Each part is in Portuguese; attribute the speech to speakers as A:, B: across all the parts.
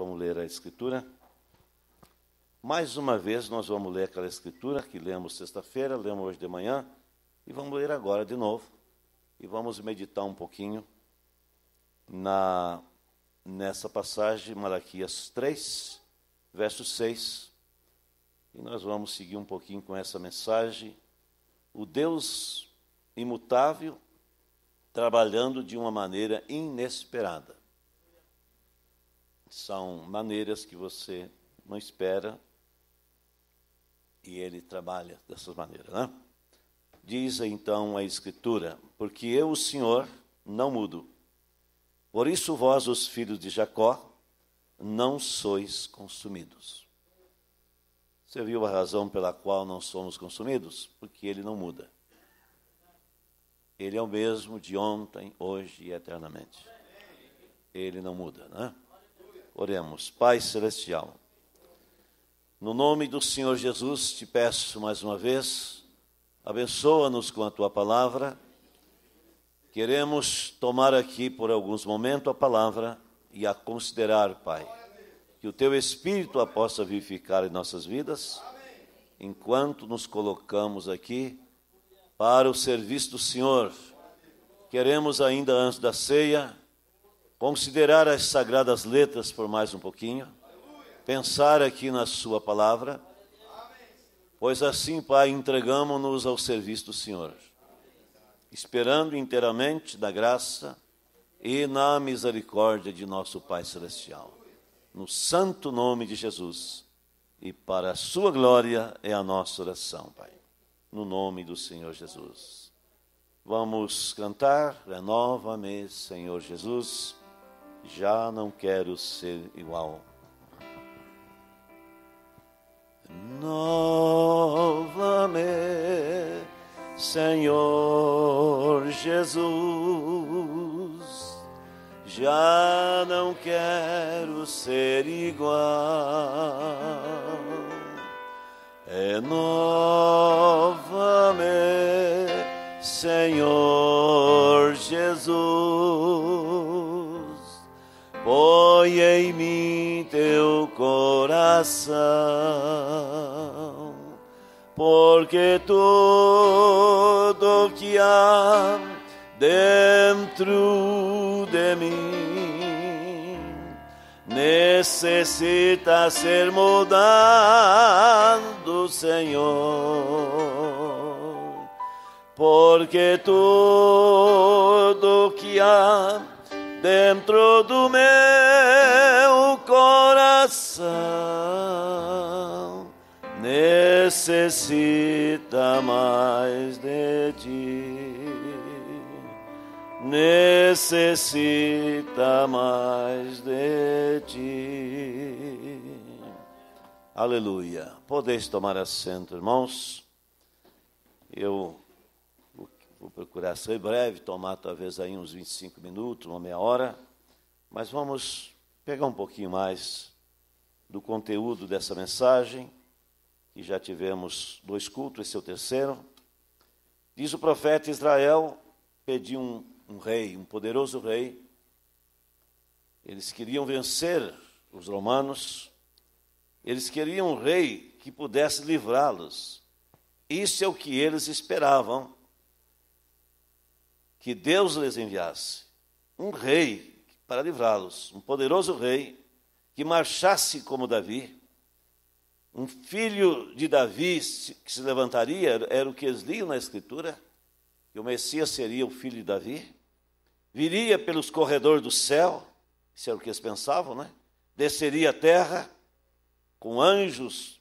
A: Vamos ler a Escritura. Mais uma vez, nós vamos ler aquela Escritura que lemos sexta-feira, lemos hoje de manhã, e vamos ler agora de novo. E vamos meditar um pouquinho na, nessa passagem, Malaquias 3, verso 6. E nós vamos seguir um pouquinho com essa mensagem. O Deus imutável trabalhando de uma maneira inesperada. São maneiras que você não espera e ele trabalha dessas maneiras, né? Diz então a Escritura: Porque eu, o Senhor, não mudo. Por isso, vós, os filhos de Jacó, não sois consumidos. Você viu a razão pela qual não somos consumidos? Porque ele não muda. Ele é o mesmo de ontem, hoje e eternamente. Ele não muda, né? Oremos. Pai Celestial, no nome do Senhor Jesus, te peço mais uma vez, abençoa-nos com a tua palavra. Queremos tomar aqui por alguns momentos a palavra e a considerar, Pai. Que o teu Espírito a possa vivificar em nossas vidas, enquanto nos colocamos aqui para o serviço do Senhor. Queremos ainda antes da ceia considerar as sagradas letras por mais um pouquinho, pensar aqui na Sua palavra, pois assim, Pai, entregamos-nos ao serviço do Senhor, esperando inteiramente da graça e na misericórdia de nosso Pai Celestial. No santo nome de Jesus e para a Sua glória é a nossa oração, Pai. No nome do Senhor Jesus. Vamos cantar, renova-me, Senhor Jesus já não quero ser igual. Nova-me, Senhor Jesus, já não quero ser igual. Renova-me, é Senhor Põe em mim teu coração, porque tudo que há dentro de mim necessita ser mudado, Senhor, porque tudo que há dentro do meu coração necessita mais de ti, necessita mais de ti. Aleluia. Podeis tomar assento, irmãos. Eu Vou procurar ser breve, tomar talvez aí uns 25 minutos, uma meia hora, mas vamos pegar um pouquinho mais do conteúdo dessa mensagem, que já tivemos dois cultos, esse é o terceiro. Diz o profeta Israel, pediu um, um rei, um poderoso rei. Eles queriam vencer os romanos, eles queriam um rei que pudesse livrá-los. Isso é o que eles esperavam que Deus lhes enviasse um rei para livrá-los, um poderoso rei que marchasse como Davi, um filho de Davi que se levantaria, era o que eles liam na Escritura, que o Messias seria o filho de Davi, viria pelos corredores do céu, isso era o que eles pensavam, né? Desceria a terra com anjos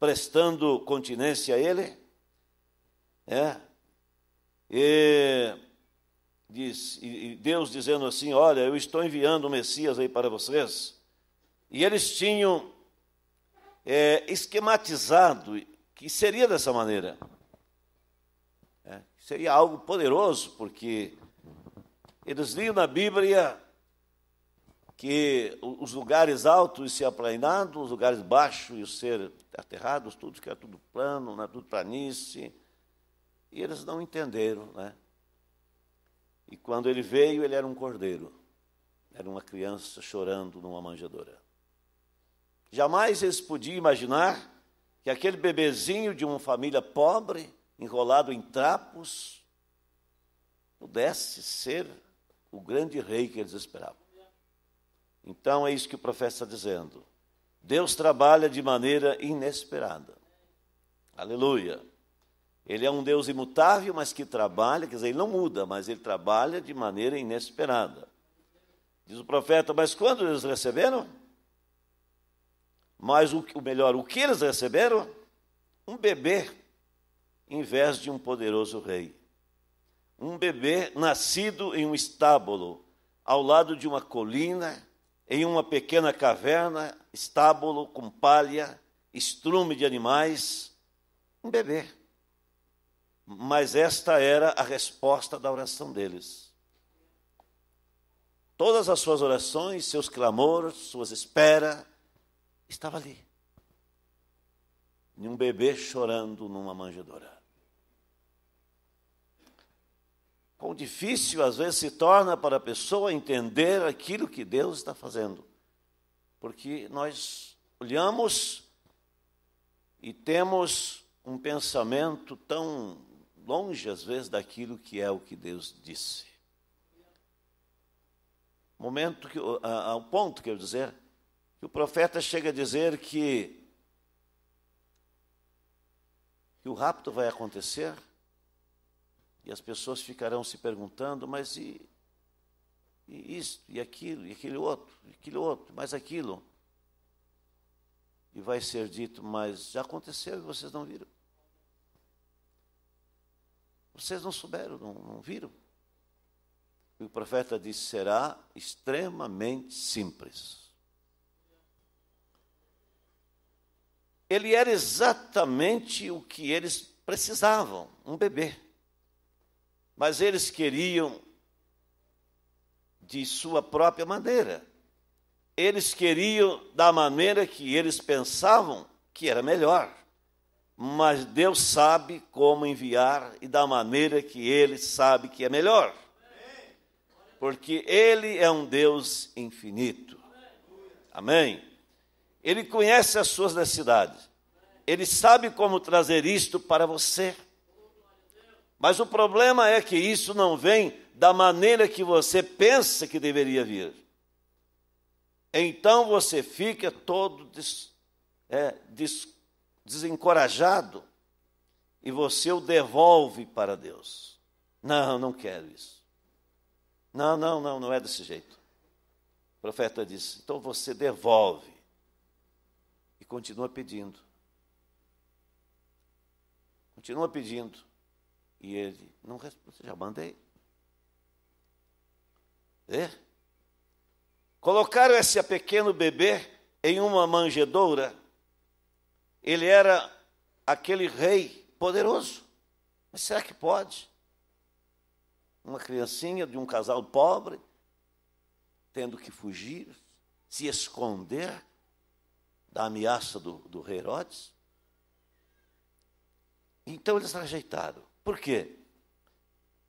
A: prestando continência a ele, é, e diz, e Deus dizendo assim: Olha, eu estou enviando o Messias aí para vocês. E eles tinham é, esquematizado que seria dessa maneira. É, seria algo poderoso, porque eles liam na Bíblia que os lugares altos se aplainados, os lugares baixos e ser aterrados, tudo que era tudo plano, né, tudo planície. E eles não entenderam, né? E quando ele veio, ele era um cordeiro. Era uma criança chorando numa manjedoura. Jamais eles podiam imaginar que aquele bebezinho de uma família pobre, enrolado em trapos, pudesse ser o grande rei que eles esperavam. Então é isso que o profeta está dizendo. Deus trabalha de maneira inesperada. Aleluia. Ele é um Deus imutável, mas que trabalha, quer dizer, ele não muda, mas ele trabalha de maneira inesperada. Diz o profeta: Mas quando eles receberam? Mas o, o melhor, o que eles receberam? Um bebê, em vez de um poderoso rei. Um bebê nascido em um estábulo, ao lado de uma colina, em uma pequena caverna, estábulo com palha, estrume de animais. Um bebê mas esta era a resposta da oração deles. Todas as suas orações, seus clamores, suas esperas, estava ali. E um bebê chorando numa manjedoura. Quão difícil às vezes se torna para a pessoa entender aquilo que Deus está fazendo. Porque nós olhamos e temos um pensamento tão longe, às vezes, daquilo que é o que Deus disse. Momento que, ao ponto, quero dizer, que o profeta chega a dizer que, que o rapto vai acontecer e as pessoas ficarão se perguntando, mas e, e isto, e aquilo, e aquele outro, e aquele outro, mais aquilo. E vai ser dito, mas já aconteceu e vocês não viram. Vocês não souberam, não, não viram? E o profeta disse: será extremamente simples. Ele era exatamente o que eles precisavam, um bebê. Mas eles queriam de sua própria maneira. Eles queriam da maneira que eles pensavam que era melhor mas Deus sabe como enviar e da maneira que Ele sabe que é melhor. Porque Ele é um Deus infinito. Amém? Ele conhece as suas necessidades. Ele sabe como trazer isto para você. Mas o problema é que isso não vem da maneira que você pensa que deveria vir. Então você fica todo des, é, desencorajado e você o devolve para Deus. Não, não quero isso. Não, não, não, não é desse jeito. O profeta disse: então você devolve e continua pedindo. Continua pedindo. E ele não responde, já mandei. É? Colocaram esse pequeno bebê em uma manjedoura ele era aquele rei poderoso. Mas será que pode? Uma criancinha de um casal pobre, tendo que fugir, se esconder da ameaça do, do rei Herodes? Então eles rejeitaram. Por quê?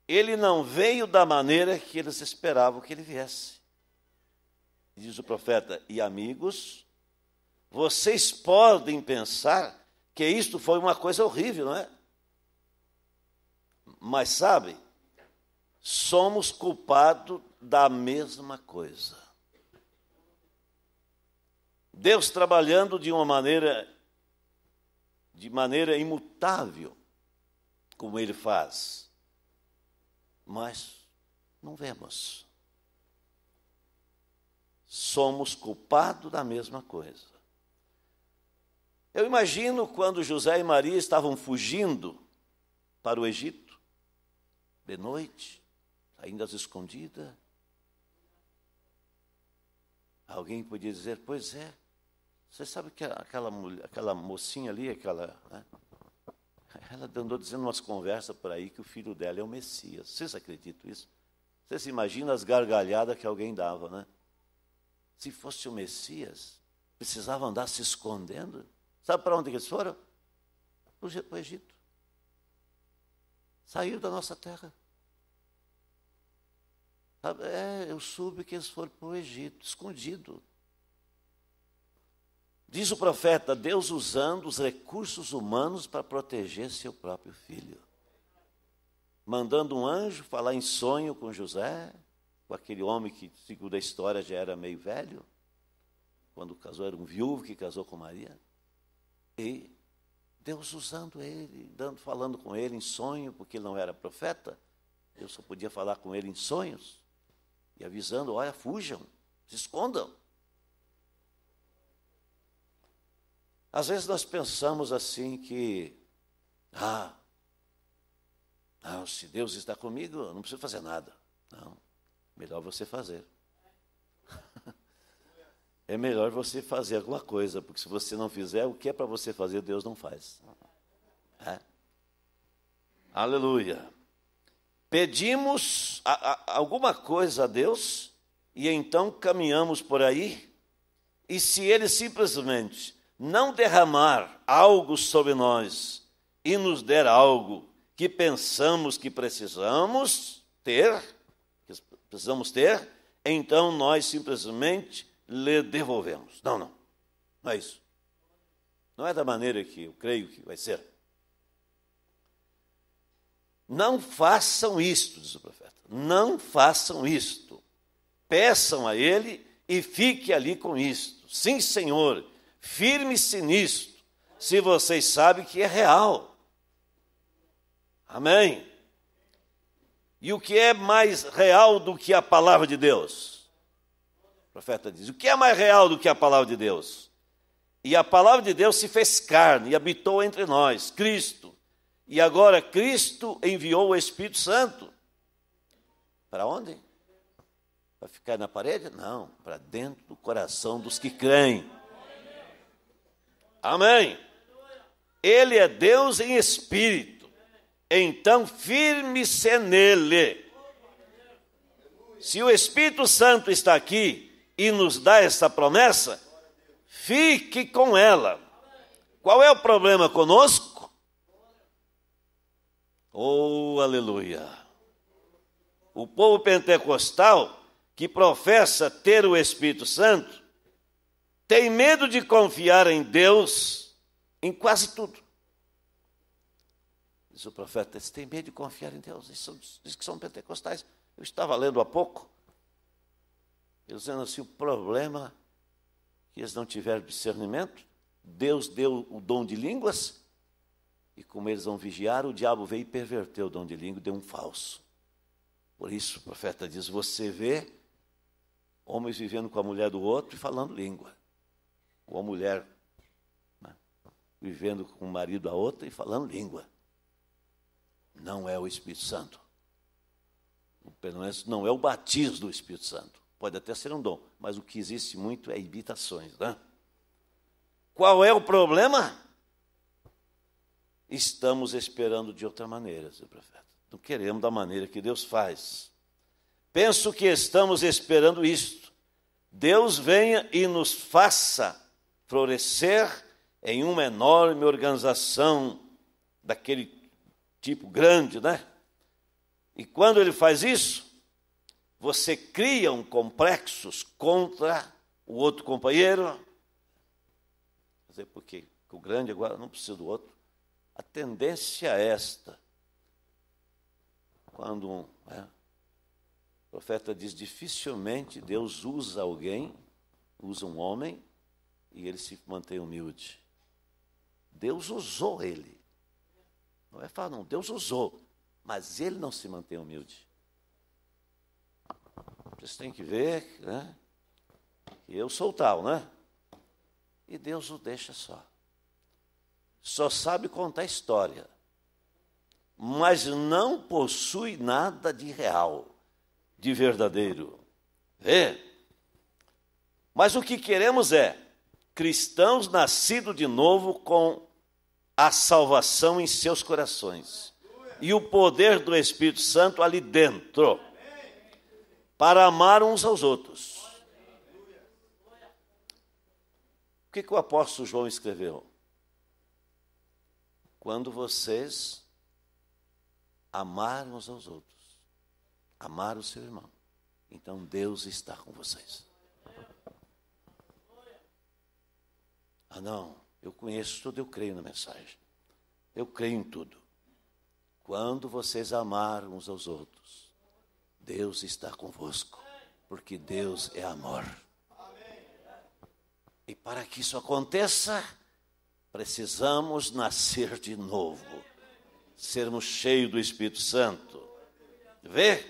A: Ele não veio da maneira que eles esperavam que ele viesse. Diz o profeta: E amigos, vocês podem pensar que isto foi uma coisa horrível, não é? Mas sabe, somos culpados da mesma coisa. Deus trabalhando de uma maneira de maneira imutável, como ele faz. Mas não vemos. Somos culpados da mesma coisa. Eu imagino quando José e Maria estavam fugindo para o Egito, de noite, ainda às escondidas. Alguém podia dizer: Pois é, você sabe que aquela, mulher, aquela mocinha ali, aquela. Né? Ela andou dizendo umas conversas por aí que o filho dela é o Messias. Vocês acreditam isso? Vocês imaginam as gargalhadas que alguém dava, né? Se fosse o Messias, precisava andar se escondendo? Sabe para onde eles foram? Para o Egito. Saiu da nossa terra. É, eu soube que eles foram para o Egito, escondido. Diz o profeta, Deus usando os recursos humanos para proteger seu próprio filho. Mandando um anjo falar em sonho com José, com aquele homem que, segundo a história, já era meio velho. Quando casou, era um viúvo que casou com Maria. E Deus usando ele, dando, falando com ele em sonho, porque ele não era profeta, eu só podia falar com ele em sonhos, e avisando: olha, fujam, se escondam. Às vezes nós pensamos assim que, ah, não, se Deus está comigo, eu não preciso fazer nada. Não, melhor você fazer. é melhor você fazer alguma coisa, porque se você não fizer, o que é para você fazer, Deus não faz. É? Aleluia. Pedimos a, a, alguma coisa a Deus e então caminhamos por aí, e se Ele simplesmente não derramar algo sobre nós e nos der algo que pensamos que precisamos ter, que precisamos ter, então nós simplesmente lhe devolvemos. Não, não. Não é isso. Não é da maneira que eu creio que vai ser. Não façam isto, diz o profeta. Não façam isto. Peçam a ele e fique ali com isto. Sim, Senhor, firme-se nisto, se vocês sabem que é real. Amém. E o que é mais real do que a palavra de Deus? O profeta diz: O que é mais real do que a palavra de Deus? E a palavra de Deus se fez carne e habitou entre nós, Cristo. E agora Cristo enviou o Espírito Santo. Para onde? Para ficar na parede? Não, para dentro do coração dos que creem. Amém. Ele é Deus em espírito. Então firme-se nele. Se o Espírito Santo está aqui, e nos dá essa promessa, fique com ela. Qual é o problema conosco? Oh, aleluia! O povo pentecostal que professa ter o Espírito Santo tem medo de confiar em Deus em quase tudo. Diz o profeta: eles têm medo de confiar em Deus, eles são, diz que são pentecostais. Eu estava lendo há pouco ele dizendo assim: o problema é que eles não tiveram discernimento, Deus deu o dom de línguas, e como eles não vigiaram, o diabo veio e perverteu o dom de língua, deu um falso. Por isso o profeta diz: Você vê homens vivendo com a mulher do outro e falando língua, ou a mulher né, vivendo com o marido da outra e falando língua. Não é o Espírito Santo. Pelo menos não é o batismo do Espírito Santo. Pode até ser um dom, mas o que existe muito é imitações. Né? Qual é o problema? Estamos esperando de outra maneira, seu profeta. Não queremos da maneira que Deus faz. Penso que estamos esperando isto. Deus venha e nos faça florescer em uma enorme organização daquele tipo grande, né? E quando ele faz isso, você cria um complexos contra o outro companheiro. Dizer, porque o grande é agora não precisa do outro. A tendência é esta. Quando um, o né, profeta diz, dificilmente Deus usa alguém, usa um homem, e ele se mantém humilde. Deus usou ele. Não é falar, não, Deus usou, mas ele não se mantém humilde. Vocês têm que ver, né? Que eu sou tal, né? E Deus o deixa só. Só sabe contar história, mas não possui nada de real, de verdadeiro. Vê? Mas o que queremos é cristãos nascidos de novo com a salvação em seus corações e o poder do Espírito Santo ali dentro para amar uns aos outros. O que, que o apóstolo João escreveu? Quando vocês amarem uns aos outros, amar o seu irmão, então Deus está com vocês. Ah, não, eu conheço tudo, eu creio na mensagem. Eu creio em tudo. Quando vocês amarem uns aos outros, Deus está convosco, porque Deus é amor. E para que isso aconteça, precisamos nascer de novo, sermos cheios do Espírito Santo. Vê?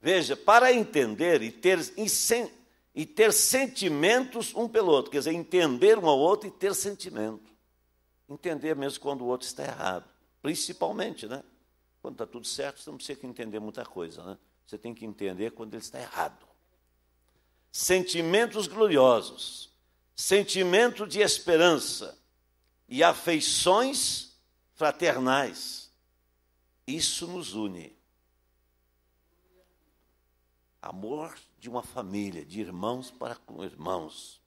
A: Veja, para entender e ter, e ter sentimentos um pelo outro, quer dizer, entender um ao outro e ter sentimento. Entender mesmo quando o outro está errado, principalmente, né? Quando está tudo certo, você não precisa entender muita coisa, né? Você tem que entender quando ele está errado. Sentimentos gloriosos, sentimento de esperança e afeições fraternais. Isso nos une. Amor de uma família, de irmãos para com irmãos.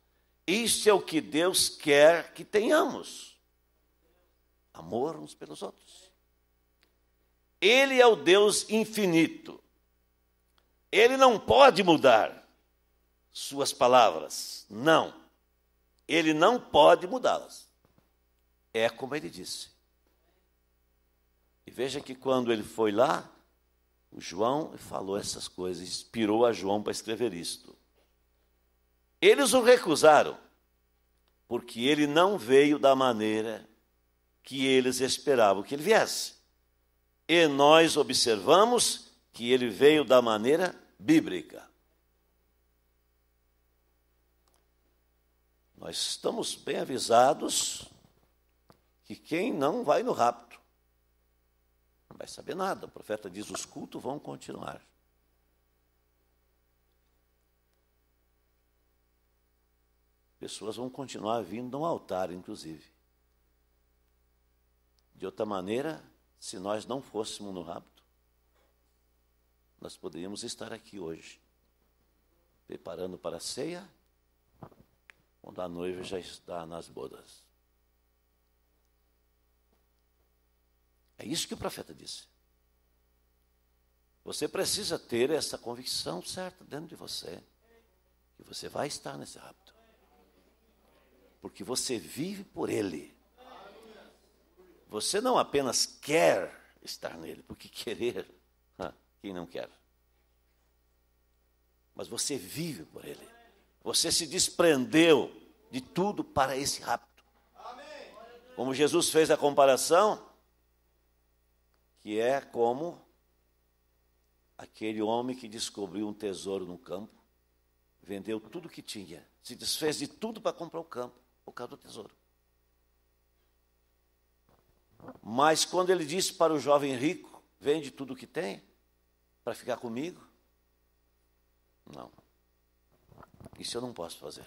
A: Isso é o que Deus quer que tenhamos. Amor uns pelos outros. Ele é o Deus infinito. Ele não pode mudar suas palavras. Não. Ele não pode mudá-las. É como ele disse. E veja que quando ele foi lá, o João falou essas coisas, inspirou a João para escrever isto. Eles o recusaram, porque ele não veio da maneira que eles esperavam que ele viesse e nós observamos que ele veio da maneira bíblica. Nós estamos bem avisados que quem não vai no rapto não vai saber nada. O profeta diz: os cultos vão continuar. Pessoas vão continuar vindo ao altar, inclusive. De outra maneira, se nós não fôssemos no rapto, nós poderíamos estar aqui hoje, preparando para a ceia, quando a noiva já está nas bodas. É isso que o profeta disse. Você precisa ter essa convicção certa dentro de você, que você vai estar nesse rapto. Porque você vive por ele. Você não apenas quer estar nele, porque querer, quem não quer? Mas você vive por ele. Você se desprendeu de tudo para esse rapto. Como Jesus fez a comparação, que é como aquele homem que descobriu um tesouro no campo, vendeu tudo que tinha, se desfez de tudo para comprar o campo, por causa do tesouro. Mas quando ele disse para o jovem rico: Vende tudo o que tem para ficar comigo? Não. Isso eu não posso fazer.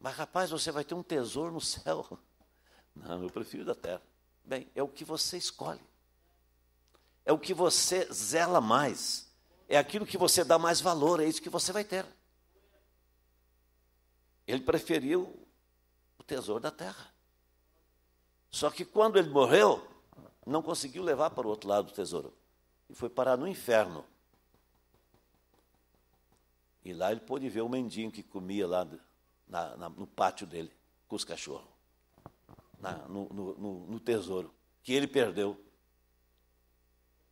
A: Mas rapaz, você vai ter um tesouro no céu. Não, eu prefiro da terra. Bem, é o que você escolhe. É o que você zela mais. É aquilo que você dá mais valor, é isso que você vai ter. Ele preferiu o tesouro da terra. Só que quando ele morreu, não conseguiu levar para o outro lado do tesouro. E foi parar no inferno. E lá ele pôde ver o mendigo que comia lá na, na, no pátio dele, com os cachorros, na, no, no, no tesouro, que ele perdeu.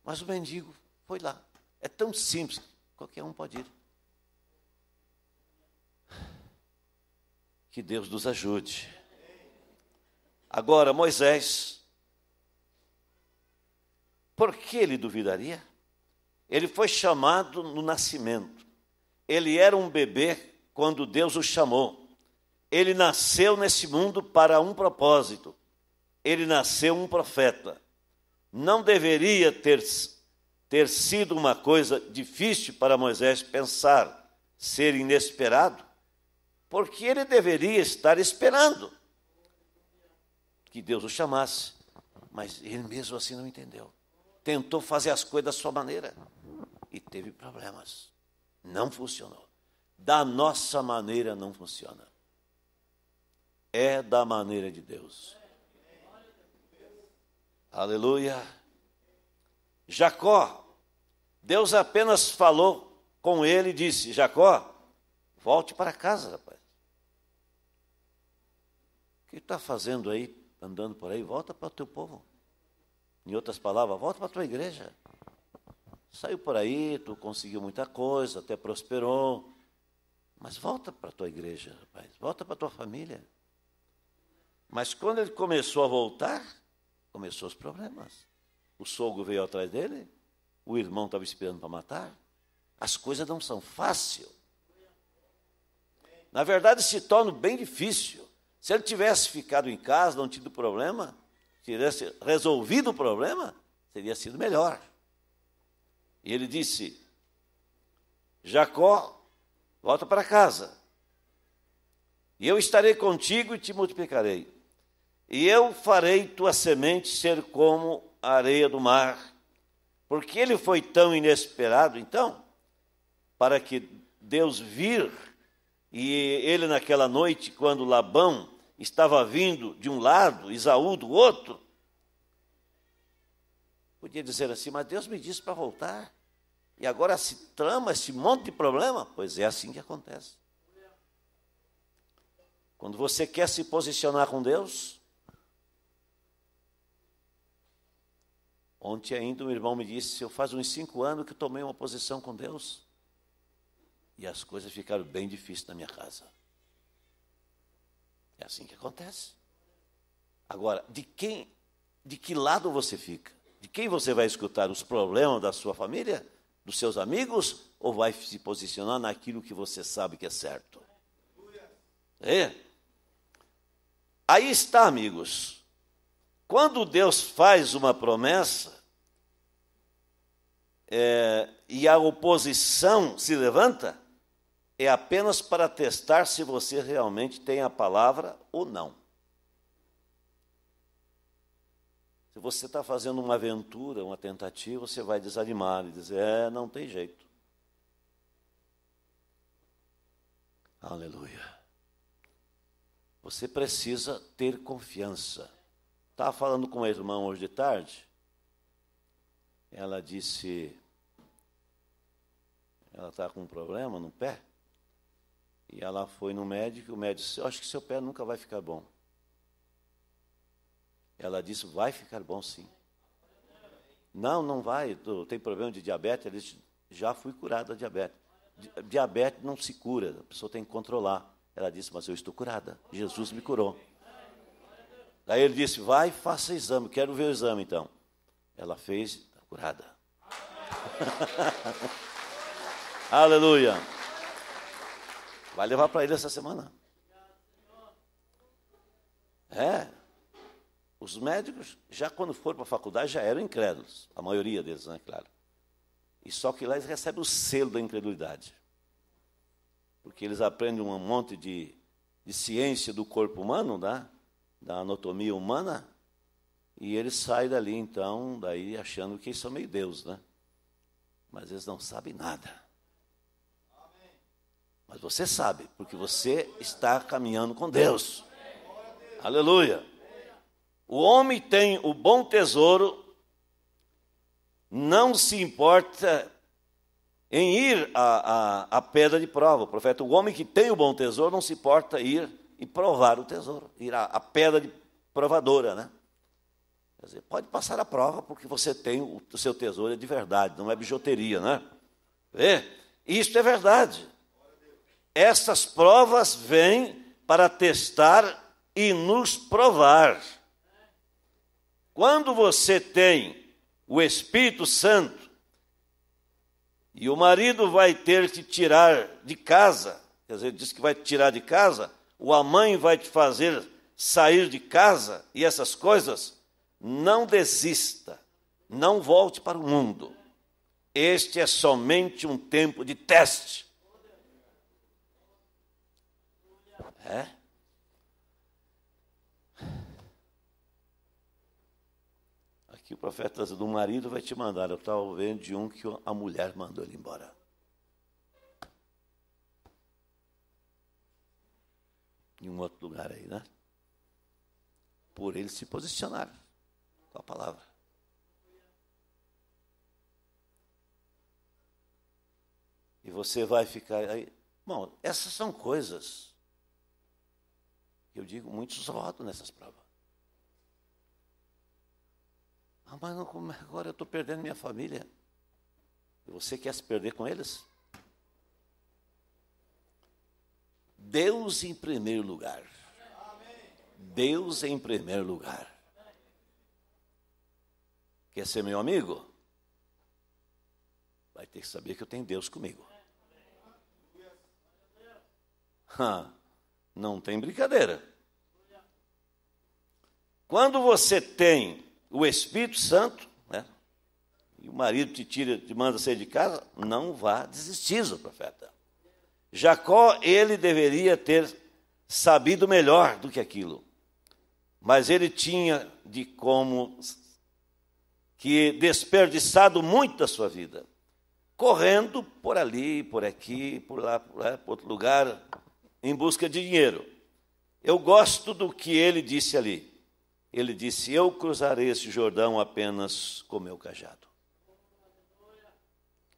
A: Mas o mendigo foi lá. É tão simples, qualquer um pode ir. Que Deus nos ajude. Agora, Moisés, por que ele duvidaria? Ele foi chamado no nascimento. Ele era um bebê quando Deus o chamou. Ele nasceu nesse mundo para um propósito. Ele nasceu um profeta. Não deveria ter, ter sido uma coisa difícil para Moisés pensar, ser inesperado, porque ele deveria estar esperando que Deus o chamasse, mas ele mesmo assim não entendeu. Tentou fazer as coisas da sua maneira e teve problemas. Não funcionou. Da nossa maneira não funciona. É da maneira de Deus. Aleluia. Jacó, Deus apenas falou com ele e disse: Jacó, volte para casa, rapaz. O que está fazendo aí andando por aí, volta para o teu povo. Em outras palavras, volta para a tua igreja. Saiu por aí, tu conseguiu muita coisa, até prosperou. Mas volta para a tua igreja, rapaz. Volta para a tua família. Mas quando ele começou a voltar, começou os problemas. O sogro veio atrás dele, o irmão estava esperando para matar. As coisas não são fáceis. Na verdade, se torna bem difícil. Se ele tivesse ficado em casa, não tido problema, tivesse resolvido o problema, teria sido melhor. E ele disse: Jacó, volta para casa. E eu estarei contigo e te multiplicarei. E eu farei tua semente ser como a areia do mar. Porque ele foi tão inesperado, então, para que Deus vir e ele, naquela noite, quando Labão estava vindo de um lado, Isaú do outro, podia dizer assim: Mas Deus me disse para voltar. E agora se trama esse monte de problema? Pois é assim que acontece. Quando você quer se posicionar com Deus. Ontem ainda um irmão me disse: Eu faz uns cinco anos que tomei uma posição com Deus. E as coisas ficaram bem difíceis na minha casa. É assim que acontece. Agora, de quem, de que lado você fica? De quem você vai escutar os problemas da sua família, dos seus amigos, ou vai se posicionar naquilo que você sabe que é certo? É. Aí está, amigos. Quando Deus faz uma promessa é, e a oposição se levanta, é apenas para testar se você realmente tem a palavra ou não. Se você está fazendo uma aventura, uma tentativa, você vai desanimar e dizer: é, não tem jeito. Aleluia. Você precisa ter confiança. Estava falando com uma irmã hoje de tarde. Ela disse: ela está com um problema no pé. E ela foi no médico, o médico disse, acho que seu pé nunca vai ficar bom. Ela disse, vai ficar bom sim. Não, não vai, tem problema de diabetes, Ele disse, já fui curada da diabetes. Diabetes não se cura, a pessoa tem que controlar. Ela disse, mas eu estou curada, Jesus me curou. Daí ele disse, vai, faça exame, quero ver o exame então. Ela fez, tá curada. Aleluia. Vai levar para ele essa semana. É. Os médicos, já quando foram para a faculdade, já eram incrédulos. A maioria deles, né, claro. E só que lá eles recebem o selo da incredulidade. Porque eles aprendem um monte de, de ciência do corpo humano, né? da anatomia humana, e eles saem dali, então, daí achando que são meio Deus, né? Mas eles não sabem nada. Mas você sabe, porque você está caminhando com Deus. Aleluia. O homem tem o bom tesouro, não se importa em ir à, à, à pedra de prova. O profeta, o homem que tem o bom tesouro, não se importa ir e provar o tesouro, ir à, à pedra de provadora, né? Quer dizer, pode passar a prova porque você tem o, o seu tesouro é de verdade, não é bijuteria, né? Vê? Isso é verdade. Estas provas vêm para testar e nos provar. Quando você tem o Espírito Santo e o marido vai ter que tirar de casa, quer dizer, diz que vai te tirar de casa, ou a mãe vai te fazer sair de casa e essas coisas, não desista, não volte para o mundo. Este é somente um tempo de teste. É? Aqui o profeta do marido vai te mandar. Eu estava vendo de um que a mulher mandou ele embora. Em um outro lugar aí, né? Por ele se posicionar com a palavra. E você vai ficar aí. Bom, essas são coisas eu digo, muitos rodam nessas provas. Ah, mas não, agora eu estou perdendo minha família. E você quer se perder com eles? Deus em primeiro lugar. Deus em primeiro lugar. Quer ser meu amigo? Vai ter que saber que eu tenho Deus comigo. Não tem brincadeira. Quando você tem o Espírito Santo, né, e o marido te tira, te manda sair de casa, não vá, desistir, profeta. Jacó, ele deveria ter sabido melhor do que aquilo. Mas ele tinha de como que desperdiçado muito da sua vida, correndo por ali, por aqui, por lá, por, lá, por outro lugar, em busca de dinheiro. Eu gosto do que ele disse ali. Ele disse: Eu cruzarei esse Jordão apenas com meu cajado.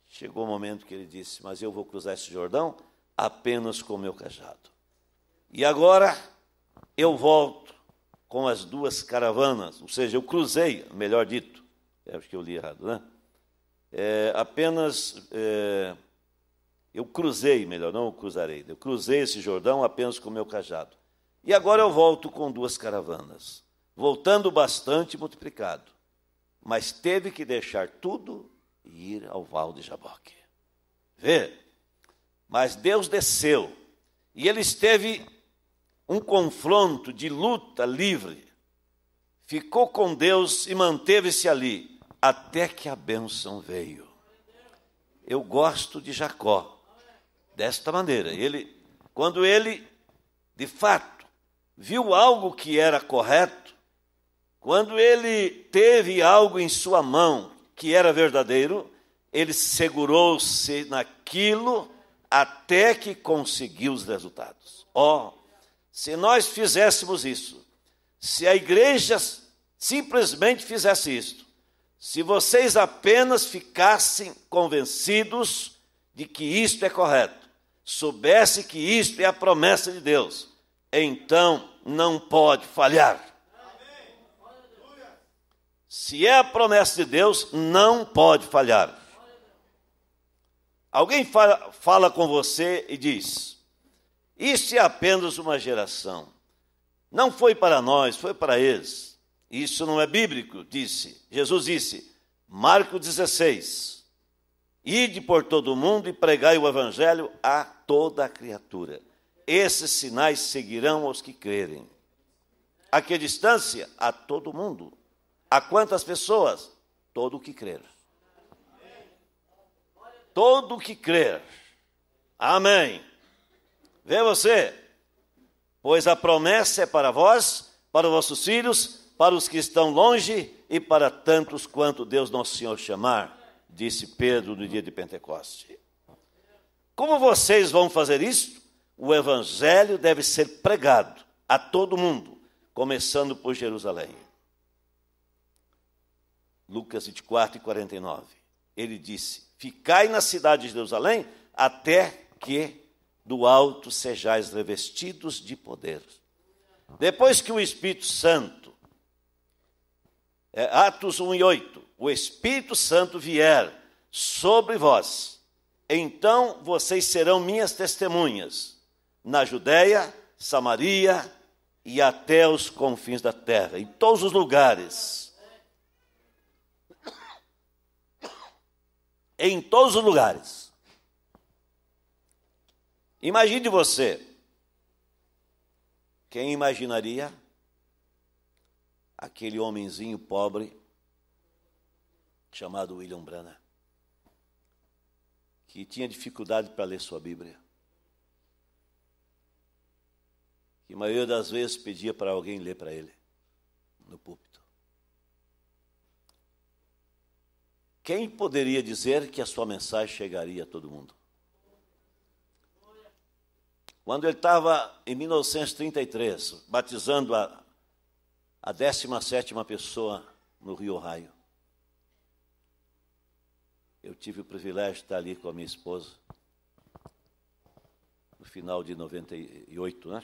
A: Chegou o um momento que ele disse: Mas eu vou cruzar esse Jordão apenas com meu cajado. E agora eu volto com as duas caravanas, ou seja, eu cruzei, melhor dito, acho é que eu li errado, né? É, apenas é, eu cruzei, melhor, não cruzarei, eu cruzei esse Jordão apenas com o meu cajado. E agora eu volto com duas caravanas, voltando bastante multiplicado. Mas teve que deixar tudo e ir ao Val de Jaboque. Vê? Mas Deus desceu, e ele teve um confronto de luta livre. Ficou com Deus e manteve-se ali, até que a bênção veio. Eu gosto de Jacó desta maneira. Ele, quando ele, de fato, viu algo que era correto, quando ele teve algo em sua mão que era verdadeiro, ele segurou-se naquilo até que conseguiu os resultados. Ó, oh, se nós fizéssemos isso, se a igreja simplesmente fizesse isso, se vocês apenas ficassem convencidos de que isto é correto, soubesse que isto é a promessa de Deus, então não pode falhar. Se é a promessa de Deus, não pode falhar. Alguém fala, fala com você e diz: Isso é apenas uma geração. Não foi para nós, foi para eles. Isso não é bíblico, disse. Jesus disse, Marcos 16, Ide por todo o mundo e pregai o evangelho a toda a criatura. Esses sinais seguirão os que crerem. A que distância? A todo mundo. A quantas pessoas? Todo o que crer. Todo o que crer. Amém. Vê você. Pois a promessa é para vós, para vossos filhos, para os que estão longe e para tantos quanto Deus nosso Senhor chamar disse Pedro no dia de Pentecoste. Como vocês vão fazer isso? O evangelho deve ser pregado a todo mundo, começando por Jerusalém. Lucas 24 e 49. Ele disse: Ficai na cidade de Jerusalém até que do alto sejais revestidos de poder. Depois que o Espírito Santo, é, Atos 1 e 8, o Espírito Santo vier sobre vós, então vocês serão minhas testemunhas na Judéia, Samaria e até os confins da terra, em todos os lugares. Em todos os lugares. Imagine você. Quem imaginaria aquele homenzinho pobre chamado William Branham, que tinha dificuldade para ler sua Bíblia. Que a maioria das vezes pedia para alguém ler para ele, no púlpito. Quem poderia dizer que a sua mensagem chegaria a todo mundo? Quando ele estava, em 1933, batizando a, a 17 pessoa no Rio Ohio, eu tive o privilégio de estar ali com a minha esposa no final de 98, né?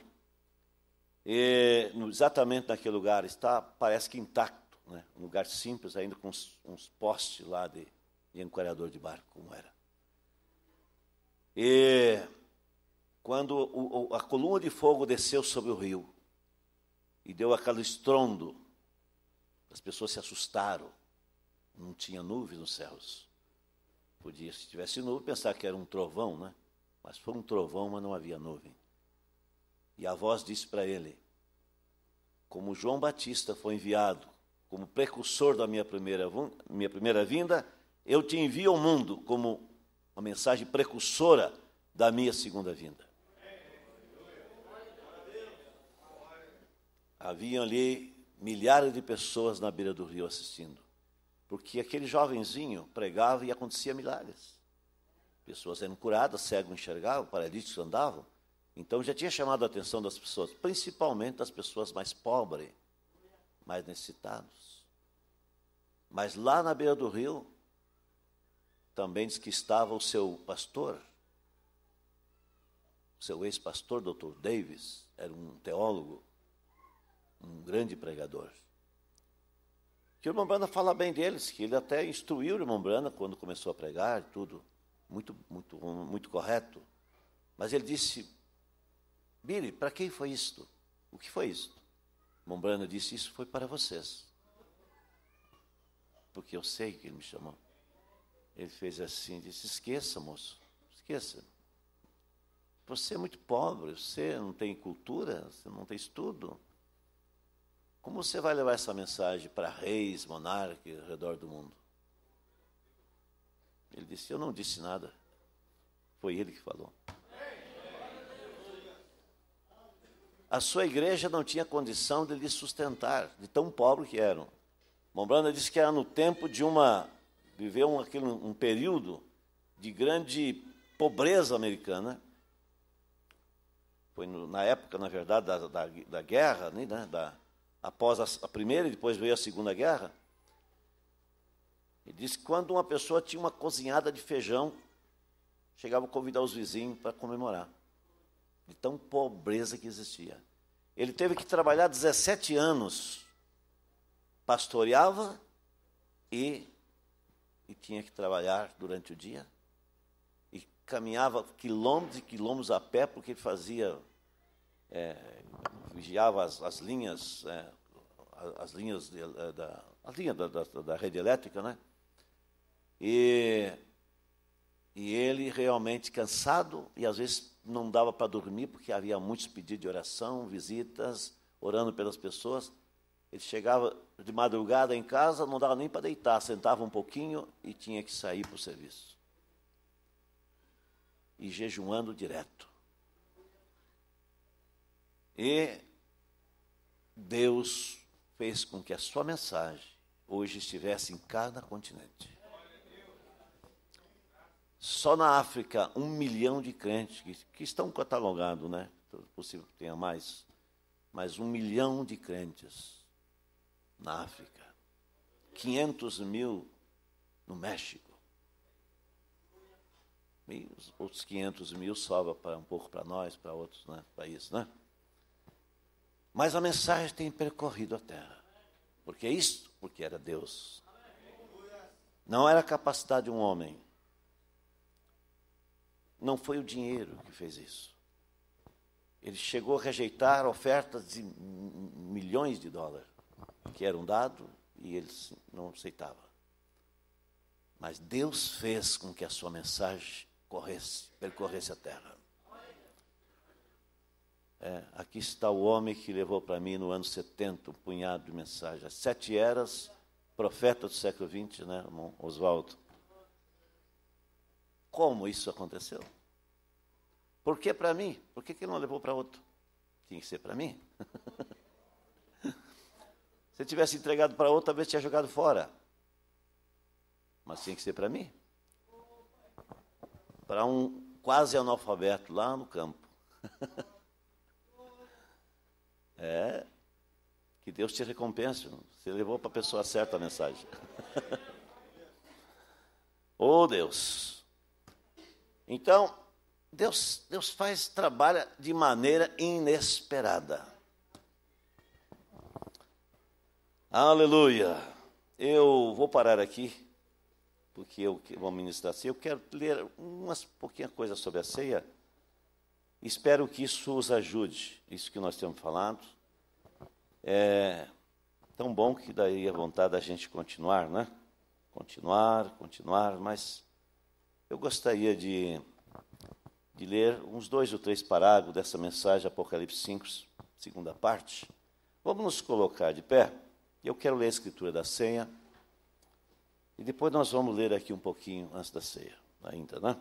A: E, exatamente naquele lugar, está, parece que intacto, né? um lugar simples, ainda com uns, uns postes lá de, de de barco, como era. E quando o, o, a coluna de fogo desceu sobre o rio e deu aquele estrondo, as pessoas se assustaram, não tinha nuvens nos céus. Podia, se tivesse nuvem, pensar que era um trovão, né? Mas foi um trovão, mas não havia nuvem. E a voz disse para ele: Como João Batista foi enviado como precursor da minha primeira, minha primeira vinda, eu te envio ao mundo como uma mensagem precursora da minha segunda vinda. Havia ali milhares de pessoas na beira do rio assistindo. Porque aquele jovenzinho pregava e acontecia milagres. Pessoas eram curadas, cegos enxergavam, paralíticos andavam. Então já tinha chamado a atenção das pessoas, principalmente das pessoas mais pobres, mais necessitadas. Mas lá na beira do rio, também diz que estava o seu pastor, o seu ex-pastor, Dr. Davis, era um teólogo, um grande pregador. Que o irmão Brana fala bem deles, que ele até instruiu o irmão Brana quando começou a pregar tudo, muito, muito, muito correto. Mas ele disse, Billy, para quem foi isto? O que foi isto? Irmão Brana disse, isso foi para vocês. Porque eu sei que ele me chamou. Ele fez assim, disse, esqueça, moço, esqueça. Você é muito pobre, você não tem cultura, você não tem estudo. Como você vai levar essa mensagem para reis, monarcas, ao redor do mundo? Ele disse: Eu não disse nada. Foi ele que falou. A sua igreja não tinha condição de lhe sustentar, de tão pobre que eram. Mombrana disse que era no tempo de uma. viveu um, aquele, um período de grande pobreza americana. Foi no, na época, na verdade, da, da, da guerra, né, da, após a, primeira e depois veio a segunda guerra, ele disse que quando uma pessoa tinha uma cozinhada de feijão, chegava a convidar os vizinhos para comemorar. De tão pobreza que existia. Ele teve que trabalhar 17 anos. Pastoreava e, e tinha que trabalhar durante o dia. E caminhava quilômetros e quilômetros a pé, porque ele fazia é, vigiava as, as linhas, é, as linhas de, é, da, a linha da, da, da, rede elétrica, né? E, e ele realmente cansado e às vezes não dava para dormir porque havia muitos pedidos de oração, visitas, orando pelas pessoas. Ele chegava de madrugada em casa, não dava nem para deitar, sentava um pouquinho e tinha que sair para o serviço. E jejuando direto. E Deus fez com que a sua mensagem hoje estivesse em cada continente. Só na África, um milhão de crentes que, que estão catalogados, né? Então, é possível que tenha mais, mas um milhão de crentes na África, 500 mil no México. E os outros 500 mil sobra um pouco para nós, para outros né, países, né? Mas a mensagem tem percorrido a terra. Porque é isso, porque era Deus. Não era a capacidade de um homem. Não foi o dinheiro que fez isso. Ele chegou a rejeitar ofertas de milhões de dólares que eram dados e ele não aceitava. Mas Deus fez com que a sua mensagem corresse, percorresse a terra. É, aqui está o homem que levou para mim no ano 70 um punhado de mensagens. Sete eras, profeta do século XX, né, Oswaldo? Como isso aconteceu? Por que para mim? Por que, que não levou para outro? Tinha que ser para mim. Se tivesse entregado para outro, talvez tinha jogado fora. Mas tinha que ser para mim. Para um quase analfabeto lá no campo. É. Que Deus te recompense. Você levou para a pessoa certa a mensagem. oh, Deus. Então, Deus, Deus faz, trabalha de maneira inesperada. Aleluia. Eu vou parar aqui porque eu vou ministrar a Eu quero ler umas pouquinha coisa sobre a ceia. Espero que isso os ajude, isso que nós temos falado. É tão bom que daí a é vontade da gente continuar, né? Continuar, continuar, mas eu gostaria de, de ler uns dois ou três parágrafos dessa mensagem, Apocalipse 5, segunda parte. Vamos nos colocar de pé. Eu quero ler a Escritura da Ceia. E depois nós vamos ler aqui um pouquinho antes da ceia, ainda, né?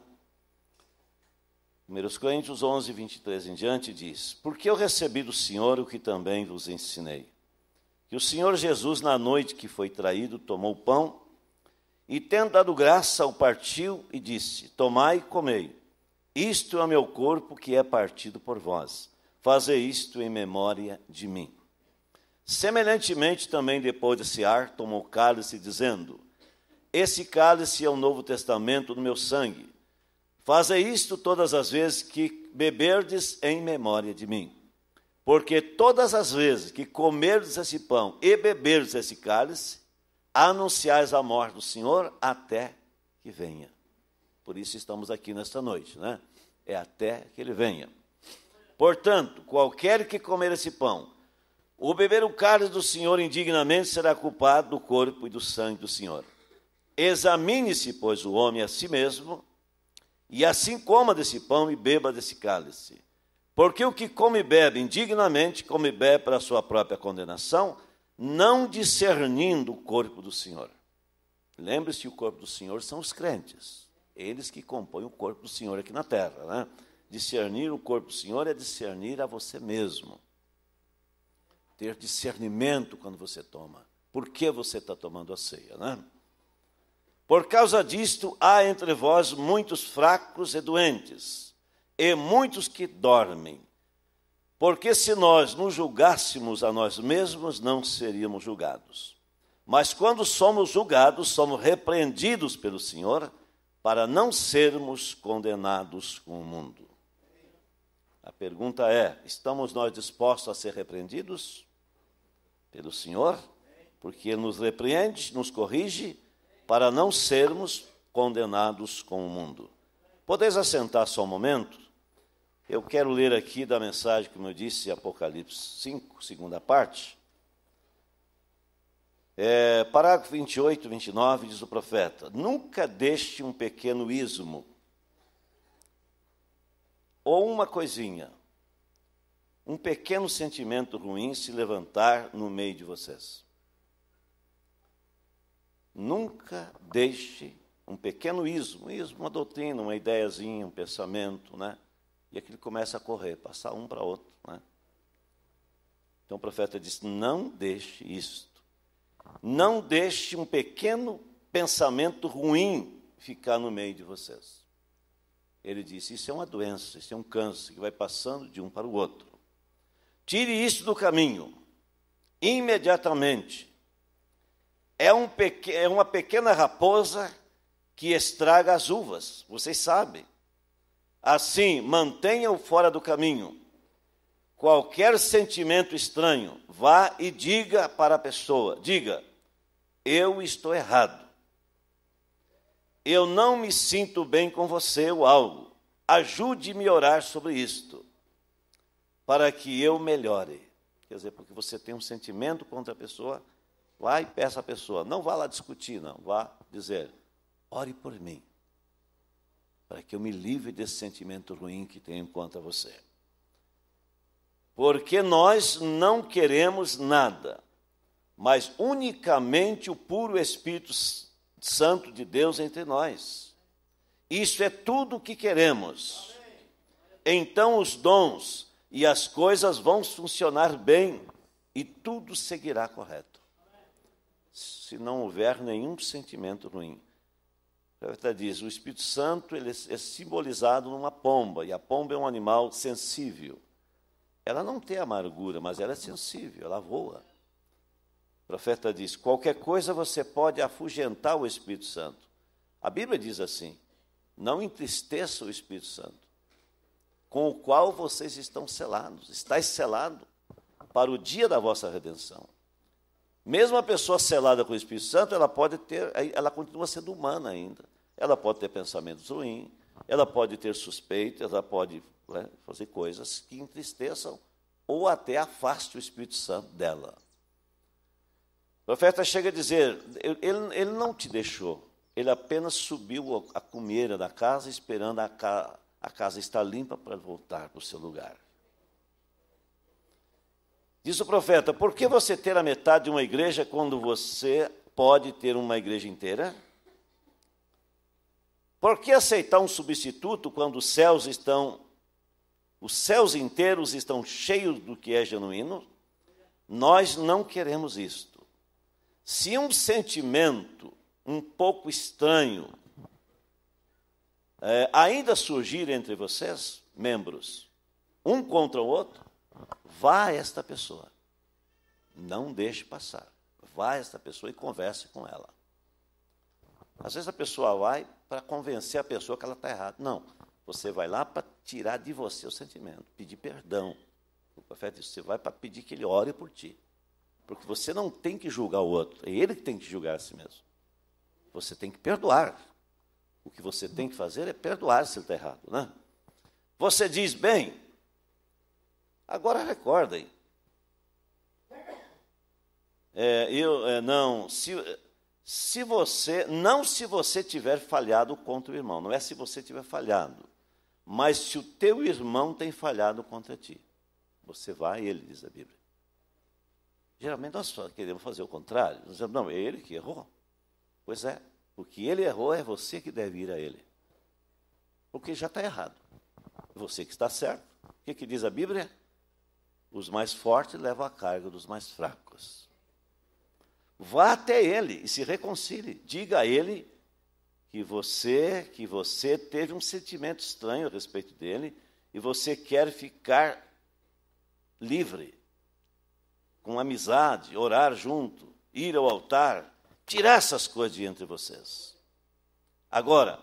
A: 1 Coríntios 11, 23 em diante diz: Porque eu recebi do Senhor o que também vos ensinei. Que o Senhor Jesus, na noite que foi traído, tomou o pão e, tendo dado graça, o partiu e disse: Tomai e comei. Isto é o meu corpo que é partido por vós. Fazei isto em memória de mim. Semelhantemente, também depois desse ar tomou cálice, dizendo: Esse cálice é o novo testamento do meu sangue Faze isto todas as vezes que beberdes em memória de mim. Porque todas as vezes que comerdes esse pão e beberdes esse cálice, anunciais a morte do Senhor até que venha. Por isso estamos aqui nesta noite, né? É até que ele venha. Portanto, qualquer que comer esse pão ou beber o cálice do Senhor indignamente será culpado do corpo e do sangue do Senhor. Examine-se, pois, o homem a si mesmo e assim coma desse pão e beba desse cálice. Porque o que come e bebe indignamente, come e bebe para a sua própria condenação, não discernindo o corpo do Senhor. Lembre-se que o corpo do Senhor são os crentes, eles que compõem o corpo do Senhor aqui na terra. Né? Discernir o corpo do Senhor é discernir a você mesmo. Ter discernimento quando você toma. Por que você está tomando a ceia, né? Por causa disto, há entre vós muitos fracos e doentes, e muitos que dormem. Porque se nós nos julgássemos a nós mesmos, não seríamos julgados. Mas quando somos julgados, somos repreendidos pelo Senhor, para não sermos condenados com o mundo. A pergunta é: estamos nós dispostos a ser repreendidos pelo Senhor? Porque Ele nos repreende, nos corrige para não sermos condenados com o mundo. Podeis assentar só um momento? Eu quero ler aqui da mensagem, como eu disse, Apocalipse 5, segunda parte. É, parágrafo 28, 29, diz o profeta: Nunca deixe um pequeno ismo ou uma coisinha, um pequeno sentimento ruim se levantar no meio de vocês. Nunca deixe um pequeno ismo, um ismo, uma doutrina, uma ideiazinha, um pensamento, né? E aquilo começa a correr, passar um para outro, né? Então o profeta disse: não deixe isto. Não deixe um pequeno pensamento ruim ficar no meio de vocês. Ele disse: Isso é uma doença, isso é um câncer que vai passando de um para o outro. Tire isso do caminho, imediatamente é, um pequ... é uma pequena raposa que estraga as uvas, vocês sabem. Assim, mantenha-o fora do caminho. Qualquer sentimento estranho, vá e diga para a pessoa: diga, eu estou errado. Eu não me sinto bem com você ou algo. Ajude-me a orar sobre isto, para que eu melhore. Quer dizer, porque você tem um sentimento contra a pessoa, Vá e peça à pessoa, não vá lá discutir, não, vá dizer, ore por mim, para que eu me livre desse sentimento ruim que tenho contra você. Porque nós não queremos nada, mas unicamente o puro Espírito Santo de Deus entre nós. Isso é tudo o que queremos. Então os dons e as coisas vão funcionar bem e tudo seguirá correto se não houver nenhum sentimento ruim. Profeta diz: o Espírito Santo ele é simbolizado numa pomba, e a pomba é um animal sensível. Ela não tem amargura, mas ela é sensível, ela voa. O profeta diz: qualquer coisa você pode afugentar o Espírito Santo. A Bíblia diz assim: não entristeça o Espírito Santo, com o qual vocês estão selados, estáis selado para o dia da vossa redenção. Mesmo a pessoa selada com o Espírito Santo, ela pode ter, ela continua sendo humana ainda. Ela pode ter pensamentos ruins, ela pode ter suspeitas, ela pode né, fazer coisas que entristeçam ou até afaste o Espírito Santo dela. O profeta chega a dizer: ele, ele não te deixou, ele apenas subiu a cumeira da casa, esperando a, ca, a casa estar limpa para voltar para o seu lugar. Diz o profeta: Por que você ter a metade de uma igreja quando você pode ter uma igreja inteira? Por que aceitar um substituto quando os céus estão os céus inteiros estão cheios do que é genuíno? Nós não queremos isto. Se um sentimento um pouco estranho é, ainda surgir entre vocês, membros, um contra o outro, Vá a esta pessoa. Não deixe passar. Vá a esta pessoa e converse com ela. Às vezes a pessoa vai para convencer a pessoa que ela está errada. Não. Você vai lá para tirar de você o sentimento, pedir perdão. O profeta disse: você vai para pedir que ele ore por ti. Porque você não tem que julgar o outro, é ele que tem que julgar a si mesmo. Você tem que perdoar. O que você tem que fazer é perdoar se ele está errado. Né? Você diz: bem, Agora recordem. É, eu, é, não, se, se você, não se você tiver falhado contra o irmão, não é se você tiver falhado, mas se o teu irmão tem falhado contra ti, você vai a ele, diz a Bíblia. Geralmente nós queremos fazer o contrário, nós dizemos, não, é ele que errou. Pois é, o que ele errou é você que deve ir a ele, porque já está errado. Você que está certo, o que, que diz a Bíblia? Os mais fortes levam a carga dos mais fracos. Vá até ele e se reconcilie. Diga a ele que você, que você teve um sentimento estranho a respeito dele e você quer ficar livre, com amizade, orar junto, ir ao altar, tirar essas coisas de entre vocês. Agora,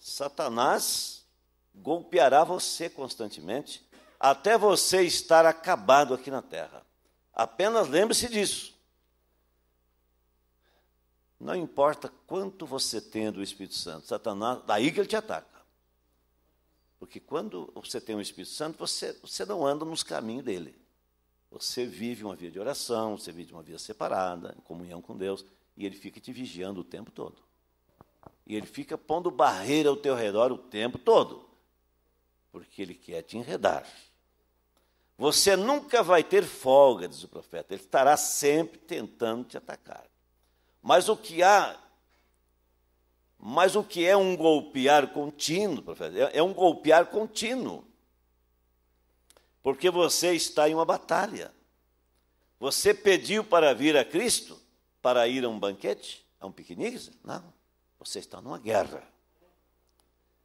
A: Satanás golpeará você constantemente até você estar acabado aqui na terra. Apenas lembre-se disso. Não importa quanto você tenha do Espírito Santo, Satanás, daí que ele te ataca. Porque quando você tem o um Espírito Santo, você, você não anda nos caminhos dele. Você vive uma via de oração, você vive uma via separada, em comunhão com Deus, e ele fica te vigiando o tempo todo. E ele fica pondo barreira ao teu redor o tempo todo, porque ele quer te enredar. Você nunca vai ter folga, diz o profeta. Ele estará sempre tentando te atacar. Mas o que há, mas o que é um golpear contínuo, profeta? É, é um golpear contínuo. Porque você está em uma batalha. Você pediu para vir a Cristo, para ir a um banquete, a um piquenique? Não. Você está numa guerra.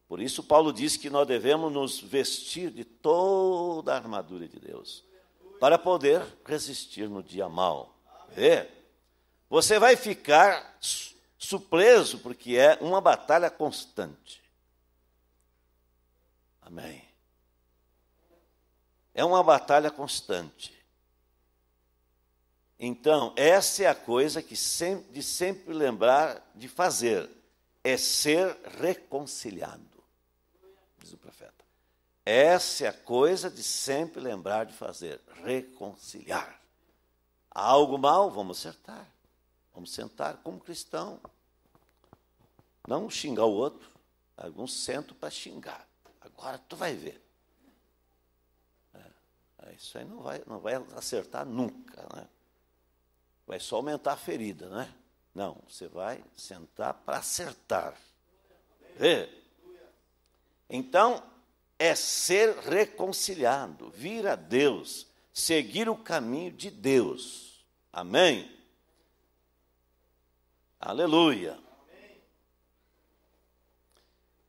A: Por isso, Paulo diz que nós devemos nos vestir de toda a armadura de Deus, para poder resistir no dia mal. Vê? Você vai ficar surpreso, porque é uma batalha constante. Amém. É uma batalha constante. Então, essa é a coisa que sempre, de sempre lembrar de fazer, é ser reconciliado diz o profeta. Essa é a coisa de sempre lembrar de fazer, reconciliar. Há algo mal, vamos acertar. Vamos sentar como cristão. Não xingar o outro. Alguns sentam para xingar. Agora tu vai ver. É, é isso aí não vai, não vai acertar nunca. Né? Vai só aumentar a ferida, né? Não, você vai sentar para acertar. É. Então, é ser reconciliado, vir a Deus, seguir o caminho de Deus. Amém? Aleluia.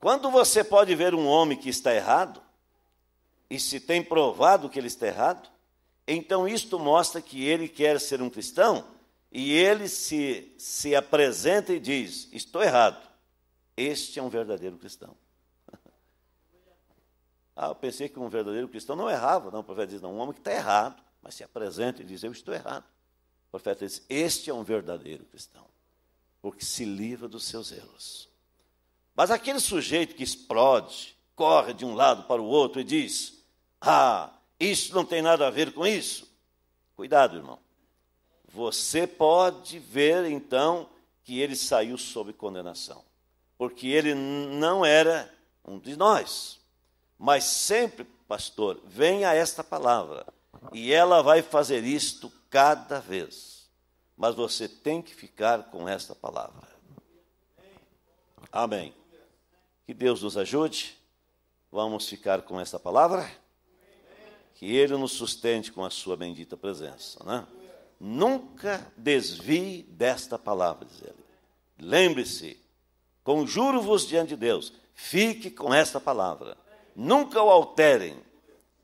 A: Quando você pode ver um homem que está errado, e se tem provado que ele está errado, então isto mostra que ele quer ser um cristão e ele se, se apresenta e diz: Estou errado. Este é um verdadeiro cristão. Ah, eu pensei que um verdadeiro cristão não errava. Não, o profeta diz, não, um homem que está errado, mas se apresenta e diz, eu estou errado. O profeta diz, este é um verdadeiro cristão, porque se livra dos seus erros. Mas aquele sujeito que explode, corre de um lado para o outro e diz, ah, isso não tem nada a ver com isso. Cuidado, irmão. Você pode ver, então, que ele saiu sob condenação, porque ele não era um de nós. Mas sempre, pastor, venha esta palavra. E ela vai fazer isto cada vez. Mas você tem que ficar com esta palavra. Amém. Que Deus nos ajude. Vamos ficar com esta palavra. Que Ele nos sustente com a sua bendita presença. Né? Nunca desvie desta palavra, diz ele. Lembre-se, conjuro-vos diante de Deus, fique com esta palavra nunca o alterem.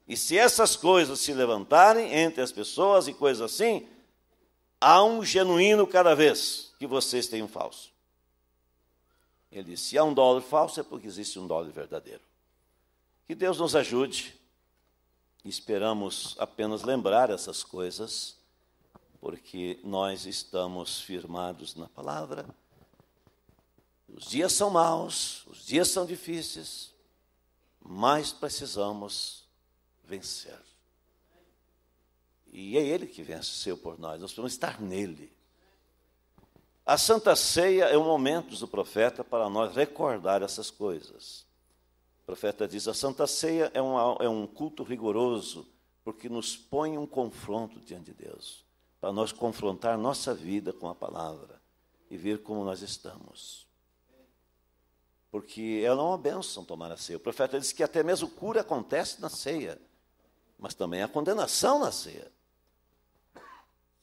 A: E se essas coisas se levantarem entre as pessoas e coisas assim, há um genuíno cada vez que vocês têm um falso. Ele disse: se há um dólar falso, é porque existe um dólar verdadeiro. Que Deus nos ajude. Esperamos apenas lembrar essas coisas, porque nós estamos firmados na palavra. Os dias são maus, os dias são difíceis, mais precisamos vencer. E é Ele que venceu por nós, nós precisamos estar nele. A Santa Ceia é um momento do profeta para nós recordar essas coisas. O profeta diz: a Santa Ceia é, é um culto rigoroso, porque nos põe um confronto diante de Deus, para nós confrontar nossa vida com a palavra e ver como nós estamos porque ela é uma bênção tomar a ceia. O profeta diz que até mesmo cura acontece na ceia, mas também a condenação na ceia.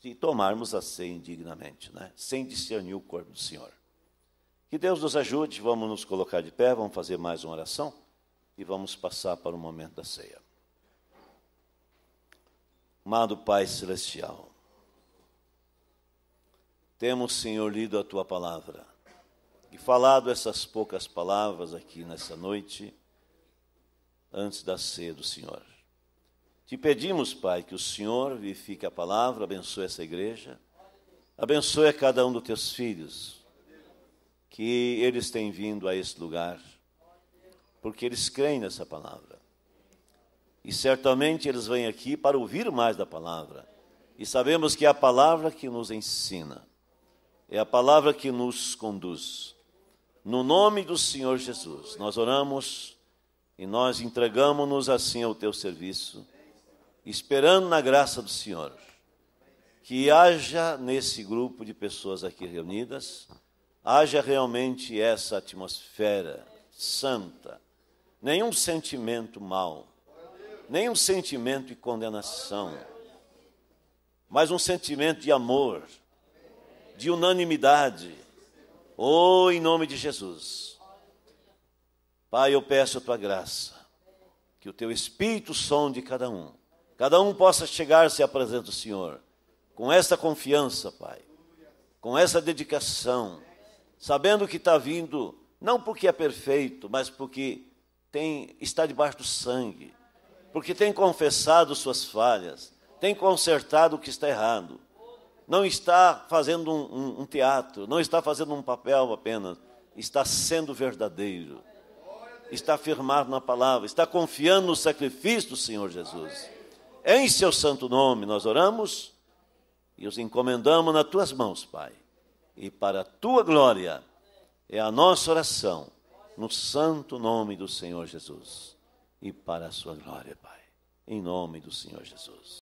A: Se tomarmos a ceia indignamente, né? sem discernir o corpo do Senhor. Que Deus nos ajude, vamos nos colocar de pé, vamos fazer mais uma oração e vamos passar para o momento da ceia. Amado Pai Celestial, temos, Senhor, lido a tua palavra e falado essas poucas palavras aqui nessa noite, antes da ceia do Senhor. Te pedimos, Pai, que o Senhor vivifique a palavra, abençoe essa igreja, abençoe a cada um dos teus filhos, que eles têm vindo a este lugar, porque eles creem nessa palavra. E certamente eles vêm aqui para ouvir mais da palavra. E sabemos que é a palavra que nos ensina, é a palavra que nos conduz. No nome do Senhor Jesus, nós oramos e nós entregamos-nos assim ao teu serviço, esperando na graça do Senhor que haja nesse grupo de pessoas aqui reunidas, haja realmente essa atmosfera santa, nenhum sentimento mal, nenhum sentimento de condenação, mas um sentimento de amor, de unanimidade, Oh, em nome de Jesus. Pai, eu peço a tua graça, que o teu espírito sonde cada um. Cada um possa chegar-se à presença do Senhor com essa confiança, Pai, com essa dedicação, sabendo que está vindo não porque é perfeito, mas porque tem está debaixo do sangue, porque tem confessado suas falhas, tem consertado o que está errado não está fazendo um, um, um teatro, não está fazendo um papel apenas, está sendo verdadeiro, está afirmado na palavra, está confiando no sacrifício do Senhor Jesus. Em seu santo nome nós oramos e os encomendamos nas tuas mãos, Pai. E para a tua glória é a nossa oração, no santo nome do Senhor Jesus. E para a sua glória, Pai. Em nome do Senhor Jesus.